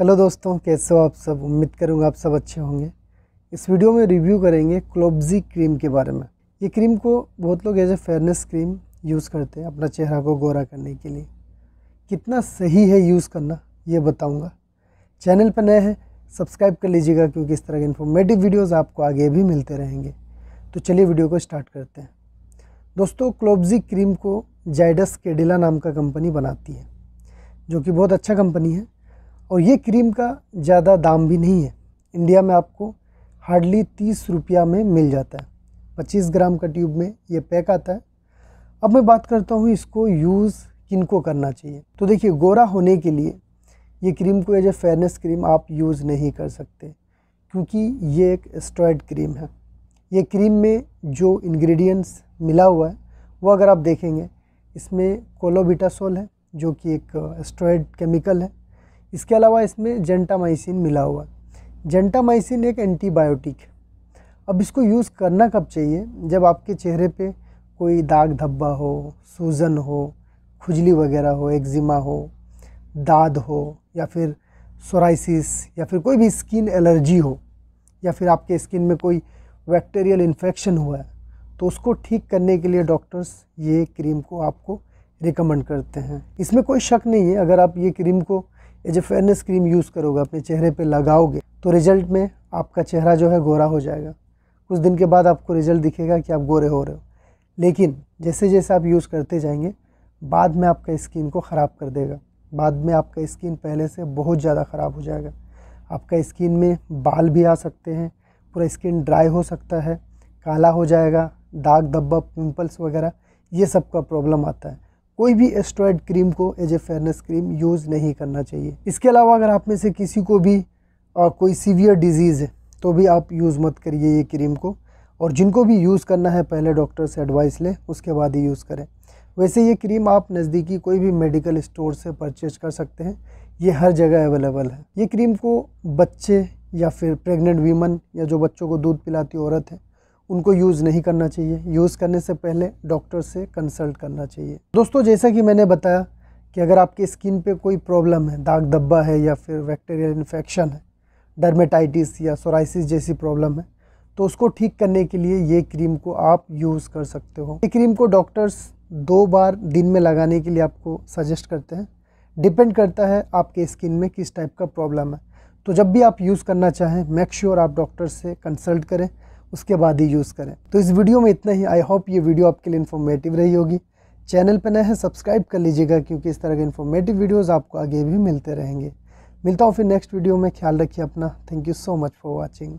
hello दोस्तों कैसे हो आप सब उम्मीद करूंगा आप सब अच्छे होंगे इस वीडियो में रिव्यू करेंगे क्लोब्जी क्रीम के बारे में ये क्रीम को बहुत लोग as a fairness cream use करते हैं अपना चेहरा को गोरा करने के लिए कितना सही है यूज़ करना ये बताऊँगा चैनल पर नए हैं सब्सक्राइब कर लीजिएगा क्योंकि इस तरह के इन्फॉर्मेटिव वीडियोज़ आपको आगे भी मिलते रहेंगे तो चलिए वीडियो को स्टार्ट करते हैं दोस्तों क्लोब्जी क्रीम को जाइडस केडिला नाम का कंपनी बनाती है जो कि बहुत अच्छा कंपनी है और ये क्रीम का ज़्यादा दाम भी नहीं है इंडिया में आपको हार्डली तीस रुपया में मिल जाता है पच्चीस ग्राम का ट्यूब में ये पैक आता है अब मैं बात करता हूँ इसको यूज़ किन को करना चाहिए तो देखिए गोरा होने के लिए ये क्रीम को एज ए फेयरनेस क्रीम आप यूज़ नहीं कर सकते क्योंकि ये एक स्टॉयड क्रीम है ये क्रीम में जो इंग्रेडिएंट्स मिला हुआ है वो अगर आप देखेंगे इसमें कोलोबिटासोल है जो कि एक स्टॉयड केमिकल है इसके अलावा इसमें जेंटामाइसिन मिला हुआ है जेंटामाइसिन एक एंटीबायोटिक है अब इसको यूज़ करना कब चाहिए जब आपके चेहरे पे कोई दाग धब्बा हो सूजन हो खुजली वगैरह हो एक्जिमा हो दाद हो या फिर सोराइसिस या फिर कोई भी स्किन एलर्जी हो या फिर आपके स्किन में कोई बैक्टेरियल इन्फेक्शन हुआ है तो उसको ठीक करने के लिए डॉक्टर्स ये क्रीम को आपको रिकमेंड करते हैं इसमें कोई शक नहीं है अगर आप ये क्रीम को ये जब फेयरनेस क्रीम यूज़ करोगे अपने चेहरे पे लगाओगे तो रिजल्ट में आपका चेहरा जो है गोरा हो जाएगा कुछ दिन के बाद आपको रिजल्ट दिखेगा कि आप गोरे हो रहे हो लेकिन जैसे जैसे आप यूज़ करते जाएंगे बाद में आपका स्किन को ख़राब कर देगा बाद में आपका स्किन पहले से बहुत ज़्यादा ख़राब हो जाएगा आपका स्किन में बाल भी आ सकते हैं पूरा स्किन ड्राई हो सकता है काला हो जाएगा दाग धब्बा पिंपल्स वगैरह ये सब का प्रॉब्लम आता है कोई भी एस्ट्रॉयड क्रीम को as a fairness cream use नहीं करना चाहिए इसके अलावा अगर आप में से किसी को भी आ, कोई सीवियर डिजीज़ है तो भी आप यूज़ मत करिए ये क्रीम को और जिनको भी यूज़ करना है पहले डॉक्टर से एडवाइस लें उसके बाद ही यूज़ करें वैसे ये क्रीम आप नज़दीकी कोई भी मेडिकल स्टोर से परचेज कर सकते हैं ये हर जगह अवेलेबल है ये क्रीम को बच्चे या फिर प्रेग्नेंट वीमन या जो बच्चों को दूध पिलाती औरत है उनको यूज़ नहीं करना चाहिए यूज़ करने से पहले डॉक्टर से कंसल्ट करना चाहिए दोस्तों जैसा कि मैंने बताया कि अगर आपके स्किन पे कोई प्रॉब्लम है दाग धब्बा है या फिर बैक्टेरियल इन्फेक्शन है डर्मेटाइटिस या सोराइसिस जैसी प्रॉब्लम है तो उसको ठीक करने के लिए ये क्रीम को आप यूज़ कर सकते हो ये क्रीम को डॉक्टर्स दो बार दिन में लगाने के लिए आपको सजेस्ट करते हैं डिपेंड करता है आपके स्किन में किस टाइप का प्रॉब्लम है तो जब भी आप यूज़ करना चाहें मेक श्योर sure आप डॉक्टर से कंसल्ट करें उसके बाद ही यूज़ करें तो इस वीडियो में इतना ही आई होप ये वीडियो आपके लिए इन्फॉर्मेटिव रही होगी चैनल पर नए हैं सब्सक्राइब कर लीजिएगा क्योंकि इस तरह के इन्फॉर्मेटिव वीडियोज़ आपको आगे भी मिलते रहेंगे मिलता हूँ फिर नेक्स्ट वीडियो में ख्याल रखिए अपना thank you so much for watching